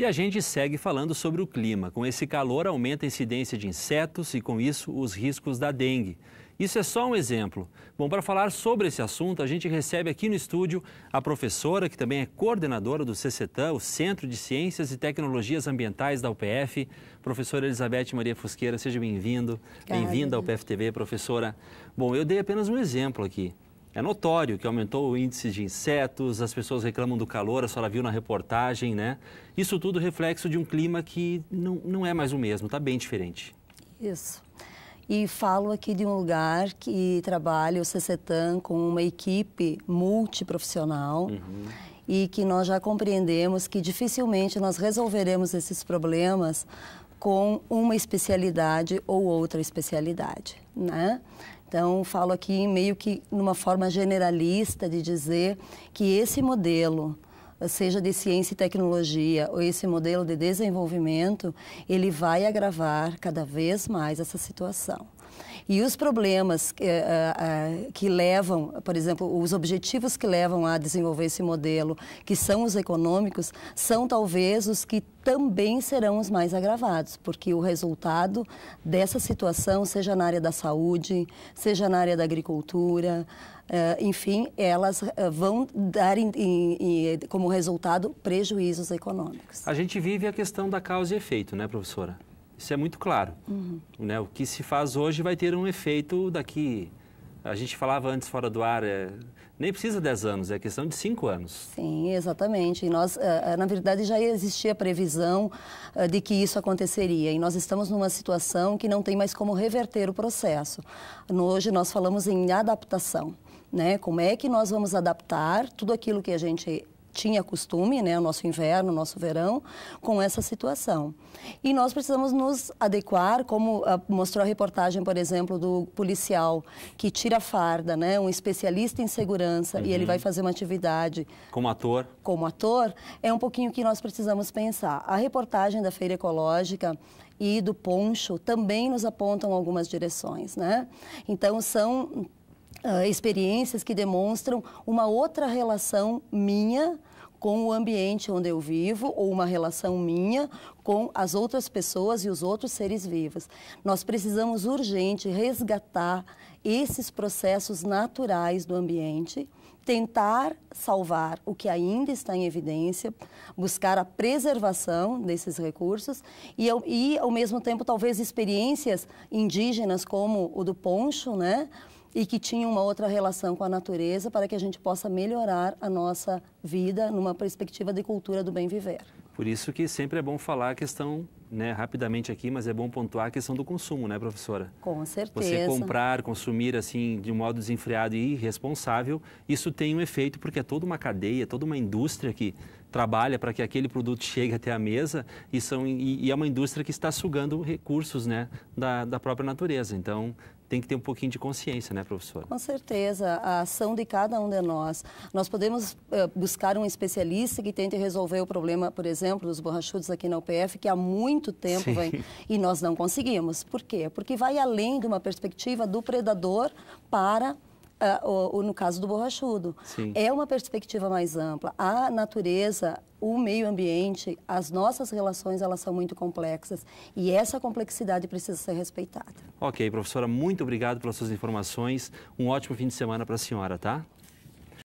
E a gente segue falando sobre o clima. Com esse calor, aumenta a incidência de insetos e, com isso, os riscos da dengue. Isso é só um exemplo. Bom, para falar sobre esse assunto, a gente recebe aqui no estúdio a professora, que também é coordenadora do CCTAN, o Centro de Ciências e Tecnologias Ambientais da UPF, professora Elizabeth Maria Fusqueira. Seja bem-vindo. Bem-vinda ao PFTV, professora. Bom, eu dei apenas um exemplo aqui. É notório que aumentou o índice de insetos, as pessoas reclamam do calor, a senhora viu na reportagem, né? Isso tudo reflexo de um clima que não, não é mais o mesmo, está bem diferente. Isso. E falo aqui de um lugar que trabalha o CCTAM com uma equipe multiprofissional uhum. e que nós já compreendemos que dificilmente nós resolveremos esses problemas com uma especialidade ou outra especialidade, né? Então, falo aqui meio que numa forma generalista de dizer que esse modelo, seja de ciência e tecnologia ou esse modelo de desenvolvimento, ele vai agravar cada vez mais essa situação. E os problemas que, eh, eh, eh, que levam, por exemplo, os objetivos que levam a desenvolver esse modelo, que são os econômicos, são talvez os que também serão os mais agravados, porque o resultado dessa situação, seja na área da saúde, seja na área da agricultura, enfim, elas vão dar como resultado prejuízos econômicos. A gente vive a questão da causa e efeito, né, professora? Isso é muito claro. Uhum. Né? O que se faz hoje vai ter um efeito daqui. A gente falava antes fora do ar, é, nem precisa 10 anos, é questão de 5 anos. Sim, exatamente. E nós, é, é, na verdade, já existia a previsão é, de que isso aconteceria. E nós estamos numa situação que não tem mais como reverter o processo. Hoje nós falamos em adaptação. Né? Como é que nós vamos adaptar tudo aquilo que a gente tinha costume, né, o nosso inverno, o nosso verão, com essa situação. E nós precisamos nos adequar, como ah, mostrou a reportagem, por exemplo, do policial que tira a farda, né, um especialista em segurança, uhum. e ele uhum. vai fazer uma atividade... Como ator. Como ator, é um pouquinho que nós precisamos pensar. A reportagem da Feira Ecológica e do poncho também nos apontam algumas direções, né? Então, são uh, experiências que demonstram uma outra relação minha com o ambiente onde eu vivo ou uma relação minha com as outras pessoas e os outros seres vivos. Nós precisamos urgente resgatar esses processos naturais do ambiente, tentar salvar o que ainda está em evidência, buscar a preservação desses recursos e, e ao mesmo tempo, talvez experiências indígenas como o do poncho, né? e que tinha uma outra relação com a natureza para que a gente possa melhorar a nossa vida numa perspectiva de cultura do bem viver. Por isso que sempre é bom falar a questão, né, rapidamente aqui, mas é bom pontuar a questão do consumo, né, professora? Com certeza. Você comprar, consumir assim de um modo desenfreado e irresponsável, isso tem um efeito porque é toda uma cadeia, toda uma indústria que trabalha para que aquele produto chegue até a mesa e, são, e, e é uma indústria que está sugando recursos né, da, da própria natureza. Então, tem que ter um pouquinho de consciência, né, professora? Com certeza, a ação de cada um de nós. Nós podemos uh, buscar um especialista que tente resolver o problema, por exemplo, dos borrachudos aqui na UPF, que há muito tempo Sim. vem e nós não conseguimos. Por quê? Porque vai além de uma perspectiva do predador para uh, no caso do borrachudo. Sim. É uma perspectiva mais ampla. A natureza, o meio ambiente, as nossas relações, elas são muito complexas e essa complexidade precisa ser respeitada. Ok, professora, muito obrigado pelas suas informações. Um ótimo fim de semana para a senhora, tá?